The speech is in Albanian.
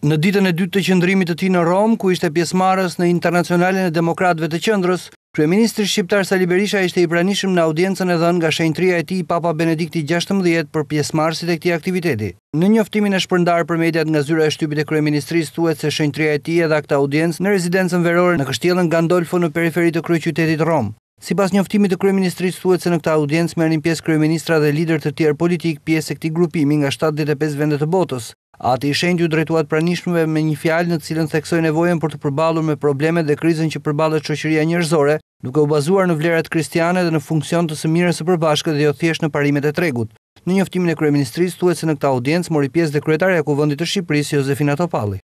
Në ditën e dytë të qëndrimit të tij në Rom, ku ishte pjesëmarrës në Internacionalen e Demokratëve të Qendrës, kryeministri shqiptar Sali Berisha ishte i pranishëm në audiencën e dhënë nga shenjtëria e tij Papa Benedikti XVI për pjesëmarrësit e këtij aktiviteti. Në njoftimin e shpërndarë për mediat nga zyra e shtypit e kryeministrisë, thuhet se shenjtëria e tij edhe akta audiencë në rezidencën verore në Kështjellën Gandolfo në periferi të kryeqytetit Rom. Sipas njoftimit të kryeministrisë, thuhet se në këtë audiencë merrin pjesë kryeministra dhe lider të tjerë politikë pjesë e këtij grupimi nga 75 vende të botës. Ati i shenjë ju drejtuat pranishmëve me një fjalë në cilën theksoj nevojen për të përbalur me problemet dhe krizën që përbalet qoqëria njërzore, duke u bazuar në vlerat kristiane dhe në funksion të së mire së përbashkët dhe jo thjesht në parimet e tregut. Në njoftimin e Kryeministrisë, tuet se në këta audiencë mori pjesë dhe kretarja ku vëndit të Shqipërisë, Josefina Topalli.